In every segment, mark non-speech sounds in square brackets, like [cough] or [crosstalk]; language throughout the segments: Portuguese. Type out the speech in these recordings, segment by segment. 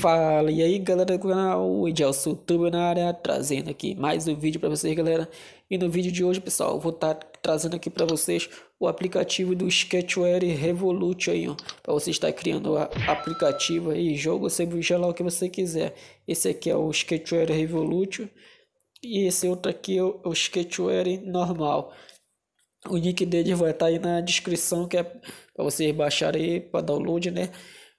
Fala, e aí galera do canal, Edelson Tubo na área, trazendo aqui mais um vídeo para vocês galera. E no vídeo de hoje pessoal, vou estar tá trazendo aqui para vocês o aplicativo do Sketchware Revolutio aí, ó. Para você estar criando o aplicativo e jogo, seja lá o que você quiser. Esse aqui é o Sketchware Revolutio e esse outro aqui é, é o Sketchware normal. O link dele vai estar tá aí na descrição, que é para vocês baixarem para download, né?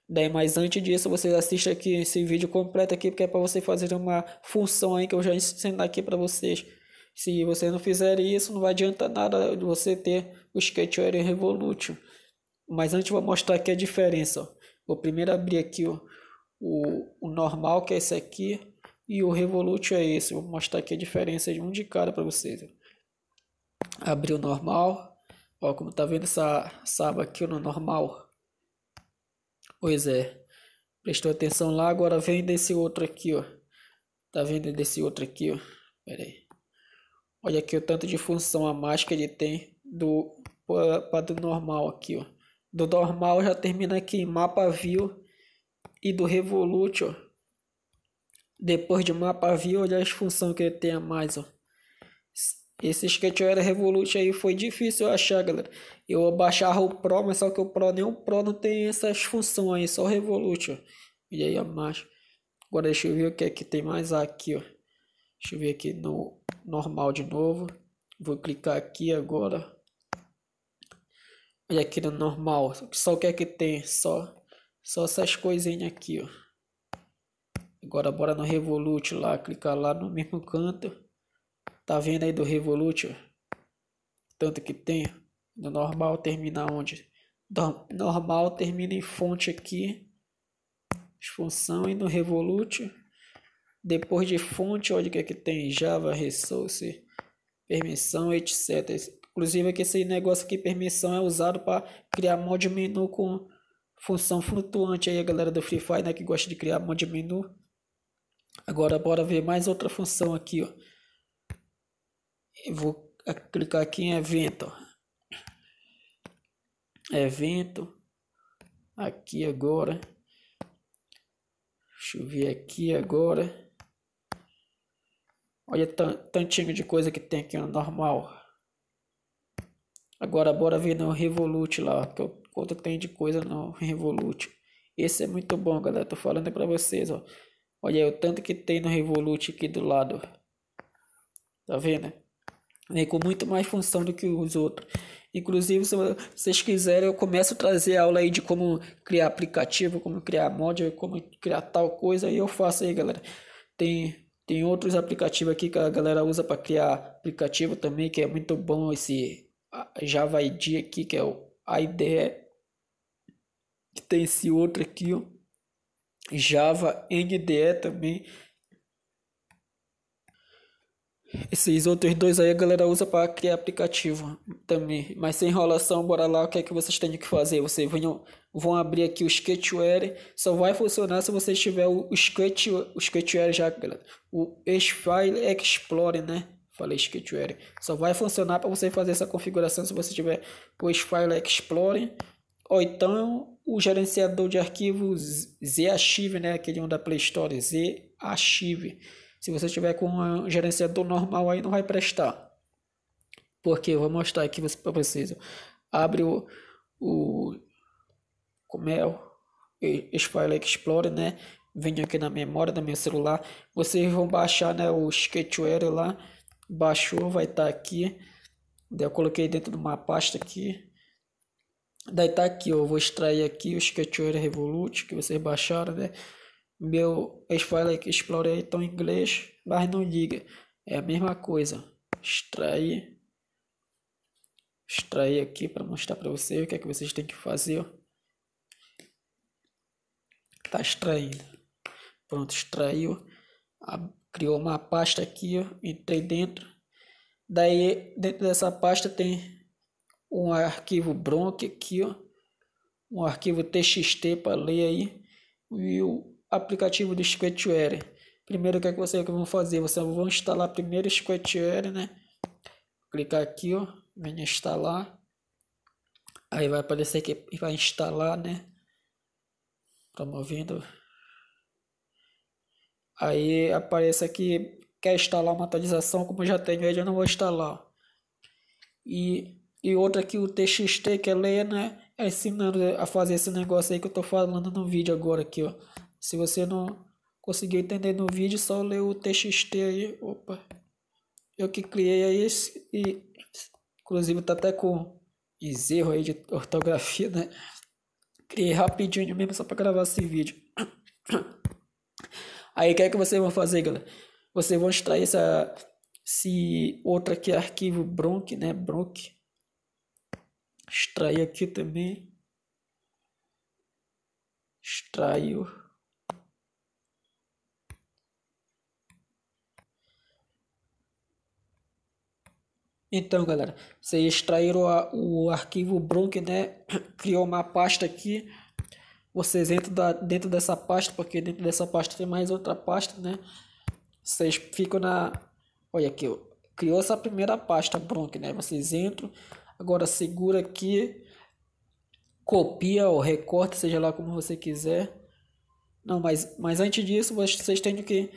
Daí, mas antes disso, você assista aqui esse vídeo completo aqui, porque é para você fazer uma função aí que eu já ensinei aqui para vocês. Se você não fizer isso, não vai adiantar nada você ter o Sketchware Revolution. Mas antes eu vou mostrar aqui a diferença. Ó. Vou primeiro abrir aqui ó, o, o normal, que é esse aqui, e o Revolution é esse. Vou mostrar aqui a diferença de um de cara para vocês. Ó. o normal. Ó, como tá vendo essa, essa aba aqui no normal Pois é. Prestou atenção lá, agora vem desse outro aqui, ó. Tá vendo desse outro aqui, ó? Pera aí. Olha aqui o tanto de função a mais que ele tem do para do normal aqui, ó. Do normal já termina aqui em mapa view e do revolute, ó. Depois de mapa view, olha as funções que ele tem a mais, ó. Esse era Revolution aí foi difícil achar, galera. Eu baixava o Pro, mas só que o Pro, nem o Pro não tem essas funções aí, só o Revolution. E aí a mais. Agora deixa eu ver o que é que tem mais aqui, ó. Deixa eu ver aqui no normal de novo. Vou clicar aqui agora. e aqui no normal. Só o que é que tem? Só, só essas coisinhas aqui, ó. Agora bora no Revolut lá, clicar lá no mesmo canto. Tá vendo aí do Revolution? Tanto que tem. No normal termina onde? normal termina em fonte aqui. Função e no Revolution. Depois de fonte, olha o que é que tem. Java, resource, permissão, etc. Inclusive que esse negócio aqui, permissão, é usado para criar mod menu com função flutuante. Aí a galera do Free Fire, né, que gosta de criar mod menu. Agora bora ver mais outra função aqui, ó. Eu vou clicar aqui em evento. Evento. Aqui agora. Deixa eu ver aqui agora. Olha tantinho de coisa que tem aqui no normal. Agora bora ver no Revolut lá, que eu, quanto tem de coisa no Revolut. Esse é muito bom, galera. Tô falando para vocês, ó. Olha aí, o tanto que tem no Revolut aqui do lado. Tá vendo? Né, com muito mais função do que os outros. Inclusive, se vocês quiserem, eu começo a trazer aula aí de como criar aplicativo, como criar mod, como criar tal coisa, e eu faço aí, galera. Tem, tem outros aplicativos aqui que a galera usa para criar aplicativo também, que é muito bom esse Java ID aqui, que é o IDE. É tem esse outro aqui, ó. Java NDE também, esses outros dois aí a galera usa para criar aplicativo também. Mas sem enrolação, bora lá, o que é que vocês têm que fazer? Vocês venham, vão abrir aqui o Sketchware. Só vai funcionar se você tiver o, o, Sketch, o Sketchware já, galera. O File Explorer, né? Falei Sketchware. Só vai funcionar para você fazer essa configuração se você tiver o File Explorer. Ou então o gerenciador de arquivos Z Archive, né? Aquele um da Play Store, Z Archive. Se você tiver com um gerenciador normal aí, não vai prestar. Porque eu vou mostrar aqui você precisa. Abre o, o como é o File Explorer, né? Venho aqui na memória do meu celular. Vocês vão baixar né, o Sketchware lá. Baixou, vai estar tá aqui. eu coloquei dentro de uma pasta aqui. Daí tá aqui, Eu vou extrair aqui o Sketchware Revolut que vocês baixaram, né? Meu spoiler que explorei então em inglês, mas não diga. É a mesma coisa. Extrair. Extrair aqui para mostrar para vocês o que é que vocês têm que fazer. Tá extraindo. Pronto, extraiu. Criou uma pasta aqui, ó. Entrei dentro. Daí, dentro dessa pasta tem um arquivo bronc aqui, ó, um arquivo txt para ler aí e aplicativo do Sketchware. Primeiro, o que é que vocês vão fazer? Vocês vão instalar primeiro o Sketchware, né? Clicar aqui, ó, vem instalar. Aí vai aparecer que vai instalar, né? Promovendo. Aí aparece aqui, quer instalar uma atualização, como eu já tenho aí eu não vou instalar. E, e outra aqui, o TXT, que é ler, né? É ensinando a fazer esse negócio aí que eu tô falando no vídeo agora aqui, ó. Se você não conseguiu entender no vídeo, só ler o TXT aí. Opa. Eu que criei aí esse, e inclusive tá até com erro aí de ortografia, né? Criei rapidinho mesmo só para gravar esse vídeo. [coughs] Aí o que é que vocês vão fazer, galera? Vocês vão extrair essa esse outro aqui arquivo bronc, né? Bronc. Extrair aqui também. Extraiu. Então, galera, vocês extraíram a, o arquivo Bronk, né? [clears throat] Criou uma pasta aqui. Vocês entram da, dentro dessa pasta, porque dentro dessa pasta tem mais outra pasta, né? Vocês ficam na... Olha aqui, ó. criou essa primeira pasta Bronk, né? Vocês entram, agora segura aqui, copia ou recorta, seja lá como você quiser. Não, mas, mas antes disso, vocês têm que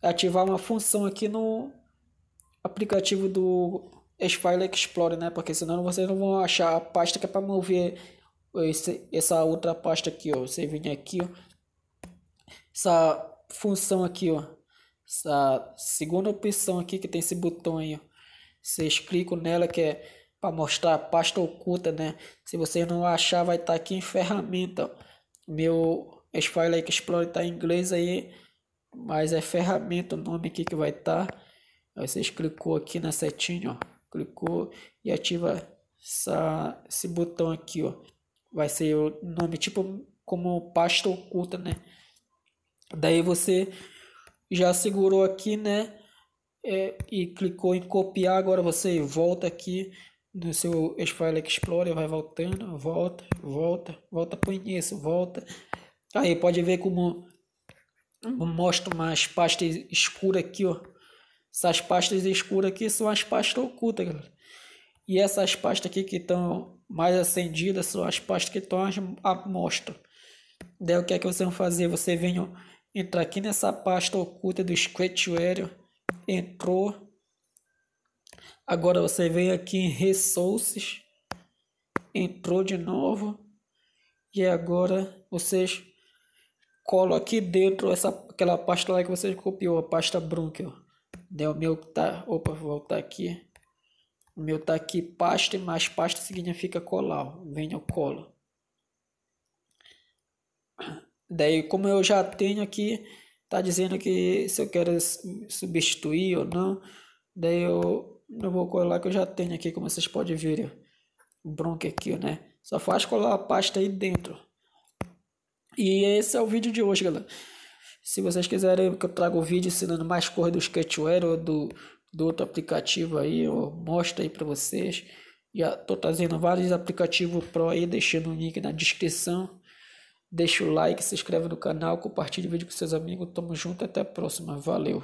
ativar uma função aqui no aplicativo do File é explore, né? Porque senão vocês não vão achar a pasta que é para mover esse, essa outra pasta aqui, ó. Você vem aqui, ó. Essa função aqui, ó. Essa segunda opção aqui que tem esse botão aí, ó. Vocês clicam nela que é para mostrar a pasta oculta, né? Se vocês não achar, vai estar tá aqui em ferramenta. Ó. Meu File explore tá em inglês aí, mas é ferramenta o nome aqui que vai estar. Tá. Aí vocês clicou aqui na setinha, ó clicou e ativa essa, esse botão aqui, ó. Vai ser o nome tipo como pasta oculta, né? Daí você já segurou aqui, né? É, e clicou em copiar. Agora você volta aqui no seu File Explorer, vai voltando, volta, volta, volta o início, volta. Aí pode ver como mostra umas pastas escuras aqui, ó essas pastas escuras aqui são as pastas ocultas, galera. E essas pastas aqui que estão mais acendidas são as pastas que estão à mostra. Daí o que é que vocês vão fazer? Você vem entrar aqui nessa pasta oculta do Squatware. Entrou. Agora você vem aqui em Resources. Entrou de novo. E agora vocês colam aqui dentro essa, aquela pasta lá que vocês copiou, a pasta Brunkel. Daí o meu tá. Opa, vou voltar aqui. O meu tá aqui pasta, mas pasta significa colar. Vem ao colo. Daí, como eu já tenho aqui, tá dizendo que se eu quero substituir ou não. Daí eu, eu vou colar que eu já tenho aqui, como vocês podem ver. O bronca aqui, né? Só faz colar a pasta aí dentro. E esse é o vídeo de hoje, galera. Se vocês quiserem que eu traga o um vídeo ensinando mais cores do Sketchware ou do, do outro aplicativo aí, eu mostro aí para vocês. e tô trazendo vários aplicativos pro aí, deixando o link na descrição. Deixa o like, se inscreve no canal, compartilhe o vídeo com seus amigos. Tamo junto, até a próxima. Valeu!